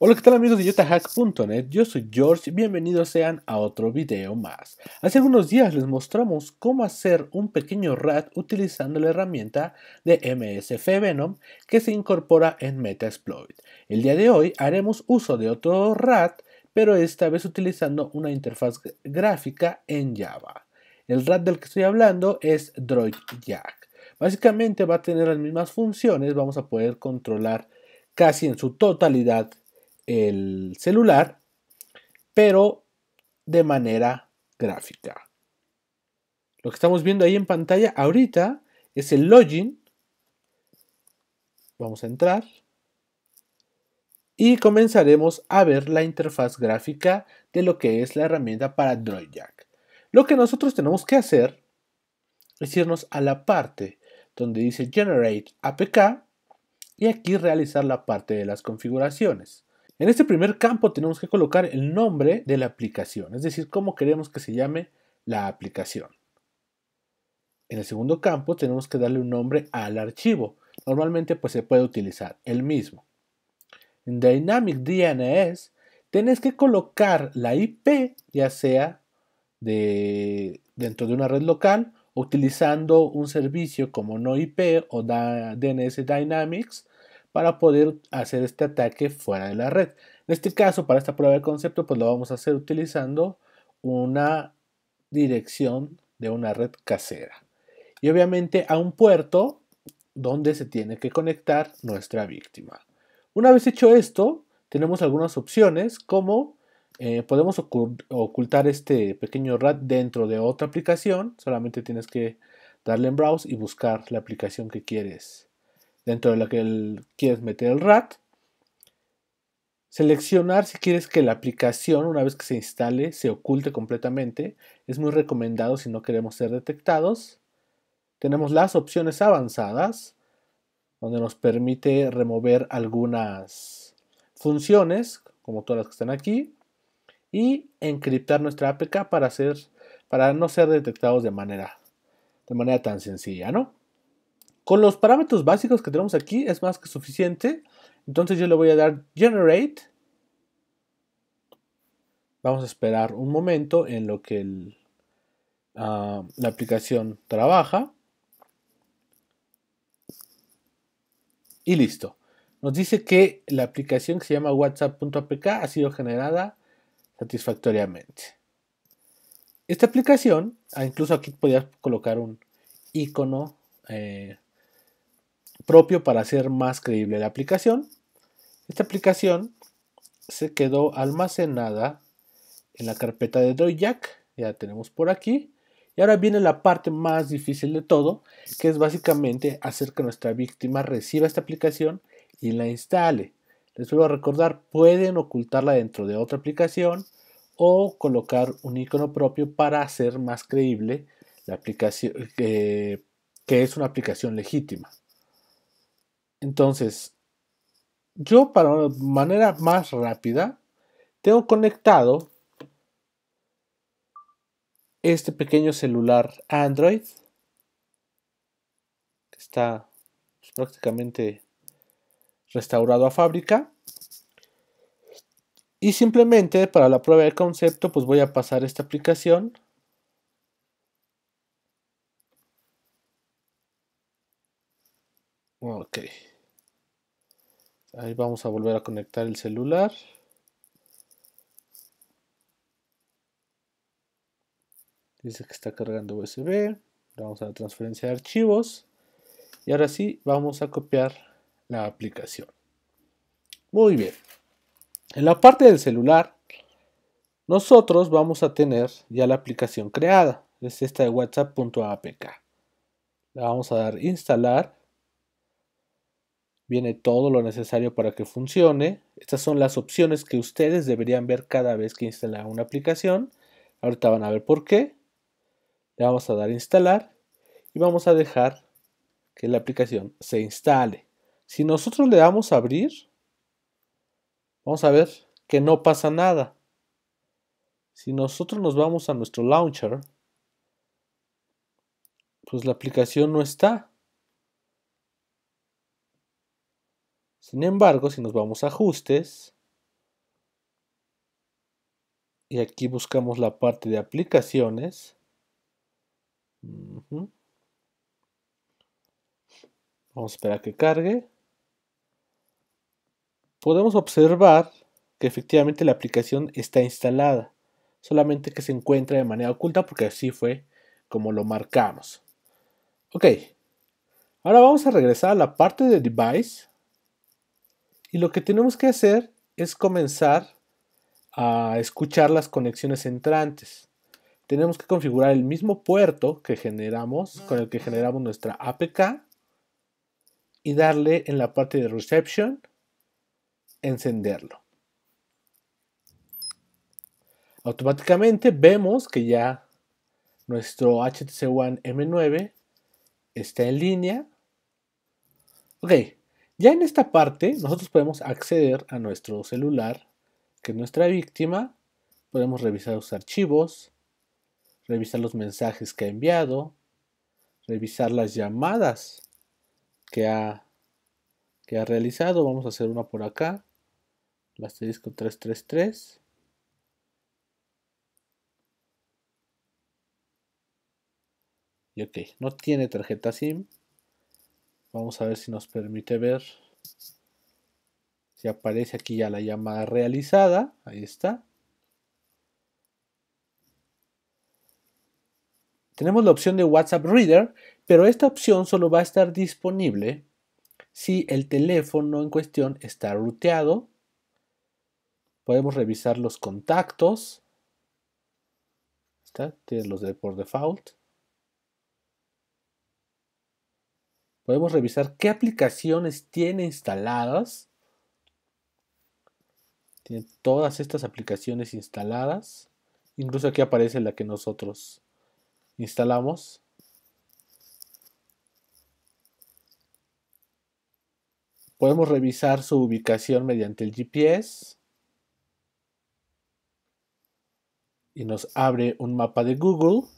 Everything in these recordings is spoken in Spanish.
Hola, que tal amigos de JotaHack.net? Yo soy George y bienvenidos sean a otro video más. Hace algunos días les mostramos cómo hacer un pequeño RAT utilizando la herramienta de MSF Venom que se incorpora en MetaExploit. El día de hoy haremos uso de otro RAT, pero esta vez utilizando una interfaz gráfica en Java. El RAT del que estoy hablando es DroidJack. Básicamente va a tener las mismas funciones, vamos a poder controlar casi en su totalidad el celular, pero de manera gráfica. Lo que estamos viendo ahí en pantalla ahorita es el login. Vamos a entrar. Y comenzaremos a ver la interfaz gráfica de lo que es la herramienta para Droid Jack. Lo que nosotros tenemos que hacer es irnos a la parte donde dice Generate APK y aquí realizar la parte de las configuraciones. En este primer campo tenemos que colocar el nombre de la aplicación, es decir, cómo queremos que se llame la aplicación. En el segundo campo tenemos que darle un nombre al archivo. Normalmente pues se puede utilizar el mismo. En Dynamic DNS tenés que colocar la IP, ya sea de, dentro de una red local, utilizando un servicio como NoIP o DNS Dynamics para poder hacer este ataque fuera de la red. En este caso, para esta prueba de concepto, pues lo vamos a hacer utilizando una dirección de una red casera. Y obviamente a un puerto donde se tiene que conectar nuestra víctima. Una vez hecho esto, tenemos algunas opciones como eh, podemos ocultar este pequeño rat dentro de otra aplicación. Solamente tienes que darle en browse y buscar la aplicación que quieres dentro de la que quieres meter el RAT. Seleccionar si quieres que la aplicación, una vez que se instale, se oculte completamente. Es muy recomendado si no queremos ser detectados. Tenemos las opciones avanzadas, donde nos permite remover algunas funciones, como todas las que están aquí, y encriptar nuestra APK para, hacer, para no ser detectados de manera, de manera tan sencilla, ¿no? Con los parámetros básicos que tenemos aquí es más que suficiente. Entonces yo le voy a dar generate. Vamos a esperar un momento en lo que ah, la aplicación trabaja. Y listo. Nos dice que la aplicación que se llama whatsapp.apk ha sido generada satisfactoriamente. Esta aplicación, ah, incluso aquí podías colocar un icono eh, propio para hacer más creíble la aplicación. Esta aplicación se quedó almacenada en la carpeta de DroidJack, ya la tenemos por aquí. Y ahora viene la parte más difícil de todo, que es básicamente hacer que nuestra víctima reciba esta aplicación y la instale. Les vuelvo a recordar, pueden ocultarla dentro de otra aplicación o colocar un icono propio para hacer más creíble la aplicación, eh, que es una aplicación legítima. Entonces, yo para una manera más rápida, tengo conectado este pequeño celular Android que está pues, prácticamente restaurado a fábrica y simplemente para la prueba de concepto pues voy a pasar esta aplicación Ok. Ahí vamos a volver a conectar el celular. Dice que está cargando USB. Vamos a la transferencia de archivos. Y ahora sí, vamos a copiar la aplicación. Muy bien. En la parte del celular, nosotros vamos a tener ya la aplicación creada. Es esta de whatsapp.apk. La vamos a dar instalar viene todo lo necesario para que funcione. Estas son las opciones que ustedes deberían ver cada vez que instalan una aplicación. Ahorita van a ver por qué. Le vamos a dar a instalar y vamos a dejar que la aplicación se instale. Si nosotros le damos a abrir, vamos a ver que no pasa nada. Si nosotros nos vamos a nuestro launcher, pues la aplicación no está. Sin embargo, si nos vamos a ajustes y aquí buscamos la parte de aplicaciones, vamos a esperar que cargue, podemos observar que efectivamente la aplicación está instalada, solamente que se encuentra de manera oculta porque así fue como lo marcamos. Ok, ahora vamos a regresar a la parte de device y lo que tenemos que hacer es comenzar a escuchar las conexiones entrantes. Tenemos que configurar el mismo puerto que generamos, con el que generamos nuestra APK, y darle en la parte de reception, encenderlo. Automáticamente vemos que ya nuestro HTC One M9 está en línea. Ok, ya en esta parte, nosotros podemos acceder a nuestro celular, que es nuestra víctima. Podemos revisar los archivos, revisar los mensajes que ha enviado, revisar las llamadas que ha, que ha realizado. Vamos a hacer una por acá. El asterisco 333. Y ok, no tiene tarjeta SIM. Vamos a ver si nos permite ver. Si aparece aquí ya la llamada realizada. Ahí está. Tenemos la opción de WhatsApp Reader, pero esta opción solo va a estar disponible si el teléfono en cuestión está ruteado. Podemos revisar los contactos. Está, los de por default. podemos revisar qué aplicaciones tiene instaladas. Tiene todas estas aplicaciones instaladas. Incluso aquí aparece la que nosotros instalamos. Podemos revisar su ubicación mediante el GPS. Y nos abre un mapa de Google.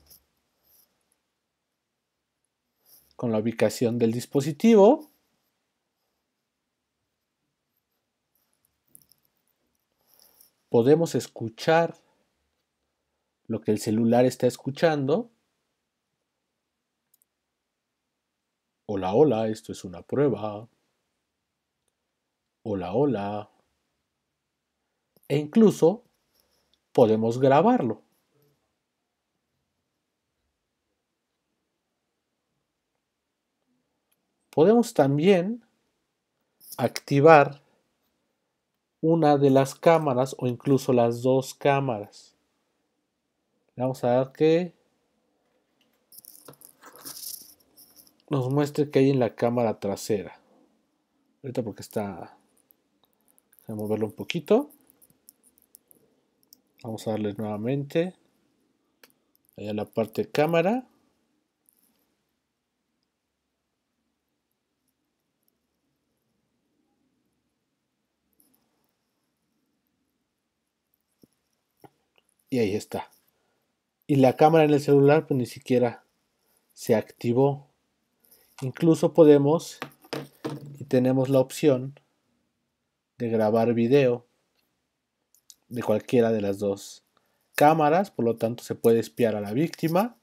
con la ubicación del dispositivo. Podemos escuchar lo que el celular está escuchando. Hola, hola, esto es una prueba. Hola, hola. E incluso podemos grabarlo. podemos también activar una de las cámaras o incluso las dos cámaras. Vamos a dar que nos muestre que hay en la cámara trasera. Ahorita porque está... Vamos a moverlo un poquito. Vamos a darle nuevamente. Allá la parte de cámara. y ahí está. Y la cámara en el celular pues ni siquiera se activó. Incluso podemos y tenemos la opción de grabar video de cualquiera de las dos cámaras, por lo tanto se puede espiar a la víctima.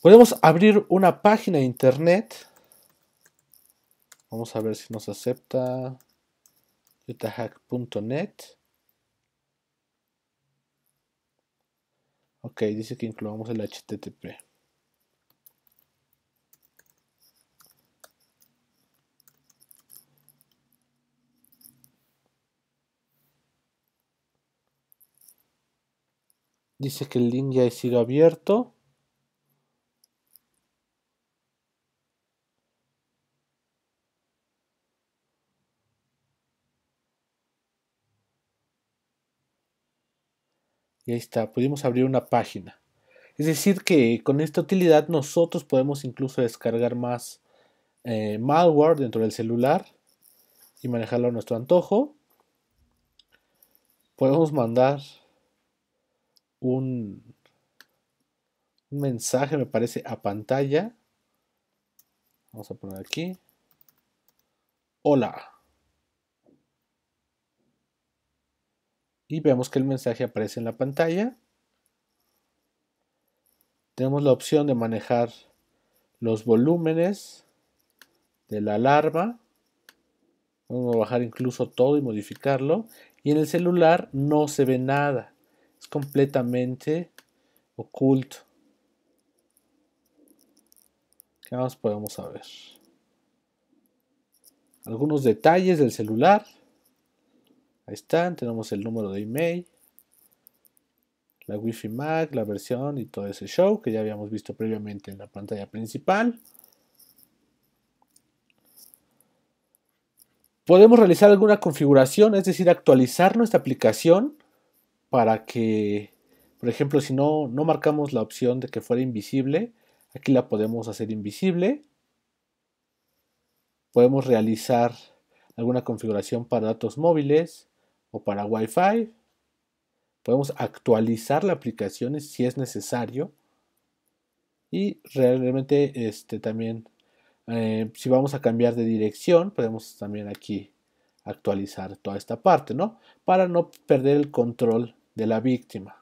Podemos abrir una página de internet. Vamos a ver si nos acepta utahack.net. Ok, dice que incluamos el HTTP. Dice que el link ya sido abierto. ahí está, pudimos abrir una página. Es decir, que con esta utilidad nosotros podemos incluso descargar más eh, malware dentro del celular y manejarlo a nuestro antojo. Podemos mandar un mensaje, me parece, a pantalla. Vamos a poner aquí. Hola. y vemos que el mensaje aparece en la pantalla. Tenemos la opción de manejar los volúmenes de la alarma. Vamos bajar incluso todo y modificarlo. Y en el celular no se ve nada. Es completamente oculto. ¿Qué más podemos saber? Algunos detalles del celular. Ahí están, tenemos el número de email, la Wi-Fi Mac, la versión y todo ese show que ya habíamos visto previamente en la pantalla principal. Podemos realizar alguna configuración, es decir, actualizar nuestra aplicación para que, por ejemplo, si no, no marcamos la opción de que fuera invisible, aquí la podemos hacer invisible. Podemos realizar alguna configuración para datos móviles, o para Wi-Fi. Podemos actualizar la aplicación si es necesario. Y realmente este, también, eh, si vamos a cambiar de dirección, podemos también aquí actualizar toda esta parte, ¿no? Para no perder el control de la víctima.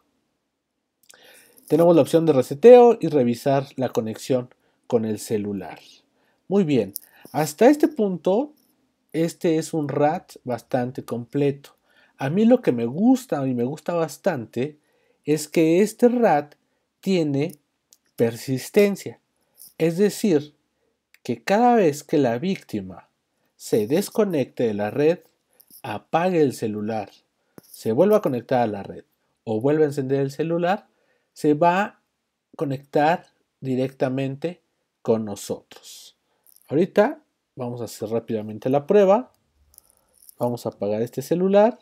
Tenemos la opción de reseteo y revisar la conexión con el celular. Muy bien, hasta este punto, este es un RAT bastante completo. A mí lo que me gusta y me gusta bastante es que este rat tiene persistencia. Es decir, que cada vez que la víctima se desconecte de la red, apague el celular, se vuelva a conectar a la red o vuelva a encender el celular, se va a conectar directamente con nosotros. Ahorita vamos a hacer rápidamente la prueba. Vamos a apagar este celular.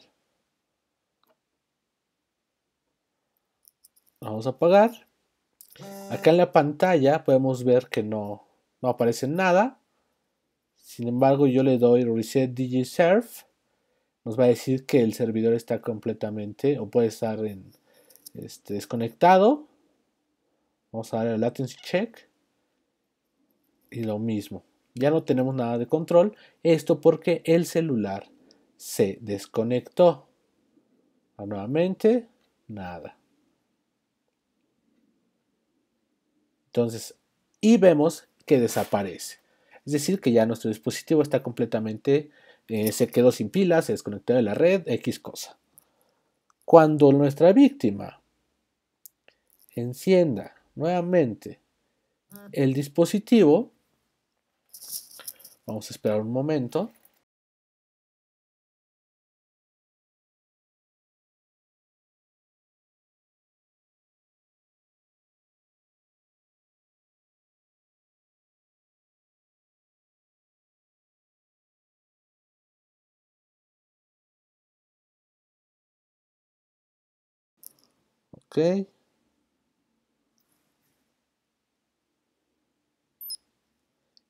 Vamos a apagar. Acá en la pantalla podemos ver que no, aparece nada. Sin embargo, yo le doy Reset surf Nos va a decir que el servidor está completamente o puede estar en, este, desconectado. Vamos a dar el Latency Check. Y lo mismo. Ya no tenemos nada de control. Esto porque el celular se desconectó. Ah, nuevamente, nada. Entonces, y vemos que desaparece. Es decir, que ya nuestro dispositivo está completamente, eh, se quedó sin pilas, se desconectó de la red, X cosa. Cuando nuestra víctima encienda nuevamente el dispositivo, vamos a esperar un momento,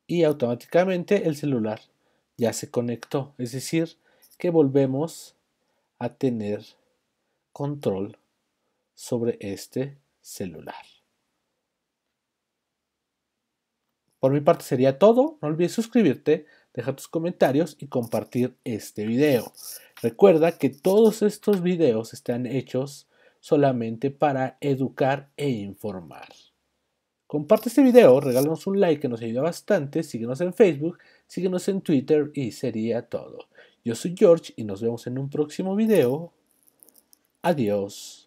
Y automáticamente el celular ya se conectó. Es decir, que volvemos a tener control sobre este celular. Por mi parte sería todo. No olvides suscribirte, dejar tus comentarios y compartir este video. Recuerda que todos estos videos están hechos solamente para educar e informar. Comparte este video, regálanos un like que nos ayuda bastante, síguenos en Facebook, síguenos en Twitter y sería todo. Yo soy George y nos vemos en un próximo video. Adiós.